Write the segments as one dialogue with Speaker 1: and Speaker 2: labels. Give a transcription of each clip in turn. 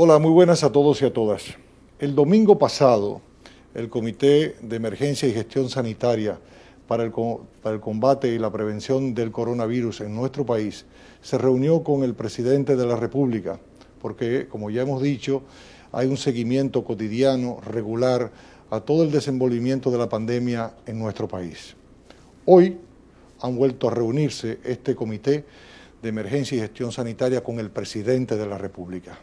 Speaker 1: Hola, muy buenas a todos y a todas. El domingo pasado, el Comité de Emergencia y Gestión Sanitaria para el, Combate y la Prevención del Coronavirus en nuestro país se reunió con el presidente de la República, porque, como ya hemos dicho, hay un seguimiento cotidiano, regular, a todo el desenvolvimiento de la pandemia en nuestro país. Hoy han vuelto a reunirse este Comité de Emergencia y Gestión Sanitaria con el presidente de la República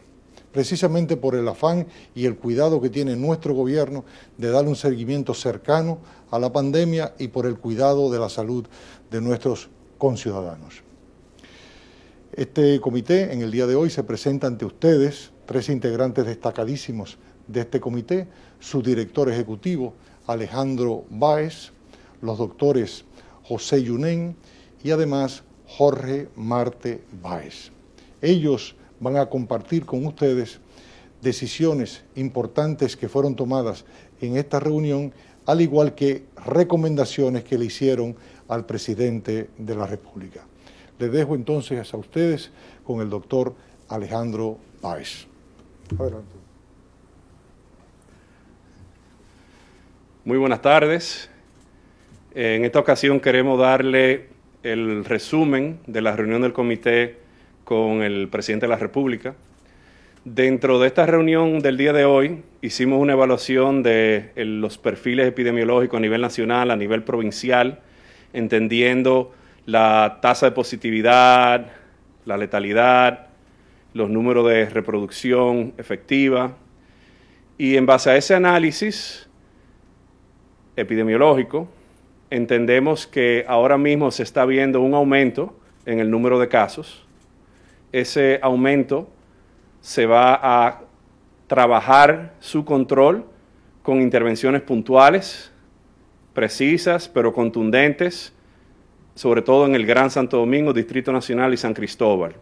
Speaker 1: precisamente por el afán y el cuidado que tiene nuestro gobierno de darle un seguimiento cercano a la pandemia y por el cuidado de la salud de nuestros conciudadanos. Este comité en el día de hoy se presenta ante ustedes, tres integrantes destacadísimos de este comité, su director ejecutivo, Alejandro Báez, los doctores José Yunén y además Jorge Marte Báez. Ellos van a compartir con ustedes decisiones importantes que fueron tomadas en esta reunión, al igual que recomendaciones que le hicieron al presidente de la República. Les dejo entonces a ustedes con el doctor Alejandro Páez. Adelante.
Speaker 2: Muy buenas tardes. En esta ocasión queremos darle el resumen de la reunión del comité con el presidente de la República. Dentro de esta reunión del día de hoy hicimos una evaluación de los perfiles epidemiológicos a nivel nacional, a nivel provincial, entendiendo la tasa de positividad, la letalidad, los números de reproducción efectiva. Y en base a ese análisis epidemiológico, entendemos que ahora mismo se está viendo un aumento en el número de casos ese aumento se va a trabajar su control con intervenciones puntuales, precisas, pero contundentes, sobre todo en el Gran Santo Domingo, Distrito Nacional y San Cristóbal.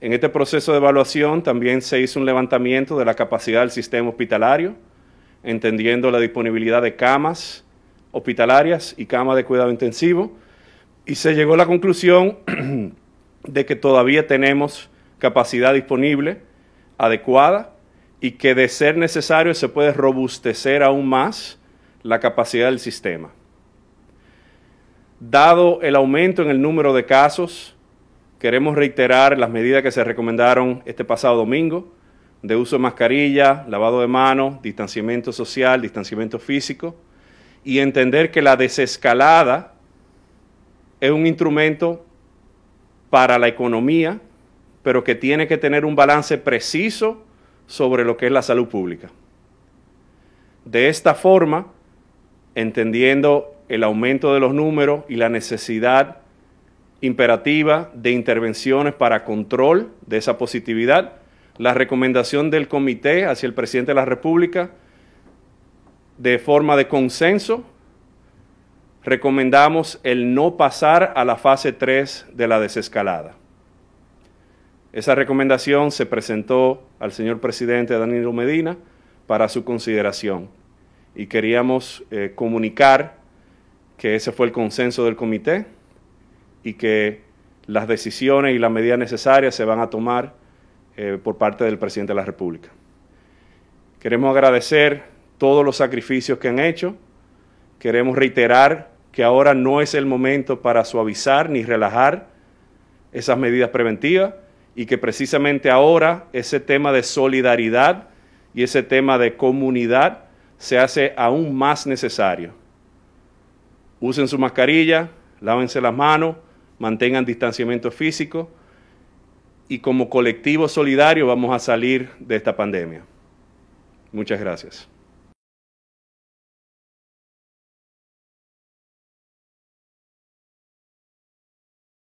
Speaker 2: En este proceso de evaluación también se hizo un levantamiento de la capacidad del sistema hospitalario, entendiendo la disponibilidad de camas hospitalarias y camas de cuidado intensivo, y se llegó a la conclusión de que todavía tenemos capacidad disponible adecuada y que de ser necesario se puede robustecer aún más la capacidad del sistema. Dado el aumento en el número de casos, queremos reiterar las medidas que se recomendaron este pasado domingo de uso de mascarilla, lavado de manos, distanciamiento social, distanciamiento físico y entender que la desescalada es un instrumento para la economía, pero que tiene que tener un balance preciso sobre lo que es la salud pública. De esta forma, entendiendo el aumento de los números y la necesidad imperativa de intervenciones para control de esa positividad, la recomendación del comité hacia el presidente de la República de forma de consenso recomendamos el no pasar a la fase 3 de la desescalada. Esa recomendación se presentó al señor presidente Danilo Medina para su consideración y queríamos eh, comunicar que ese fue el consenso del comité y que las decisiones y las medidas necesarias se van a tomar eh, por parte del presidente de la República. Queremos agradecer todos los sacrificios que han hecho, queremos reiterar que ahora no es el momento para suavizar ni relajar esas medidas preventivas y que precisamente ahora ese tema de solidaridad y ese tema de comunidad se hace aún más necesario. Usen su mascarilla, lávense las manos, mantengan distanciamiento físico y como colectivo solidario vamos a salir de esta pandemia. Muchas gracias.